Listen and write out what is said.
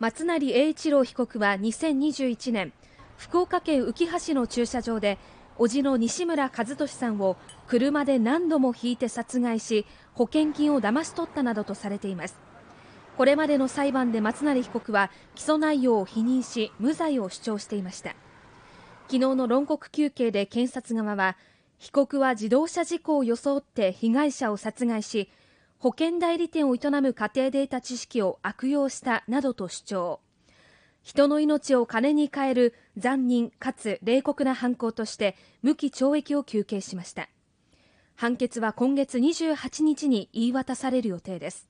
松成英一郎被告は2021年、福岡県うきは市の駐車場で、叔父の西村和俊さんを車で何度も引いて殺害し、保険金を騙し取ったなどとされています。これまでの裁判で松成被告は起訴内容を否認し、無罪を主張していました。昨日の論告求刑で検察側は、被告は自動車事故を装って被害者を殺害し、保険代理店を営む家庭で得た知識を悪用したなどと主張人の命を金に変える残忍かつ冷酷な犯行として無期懲役を求刑しました判決は今月28日に言い渡される予定です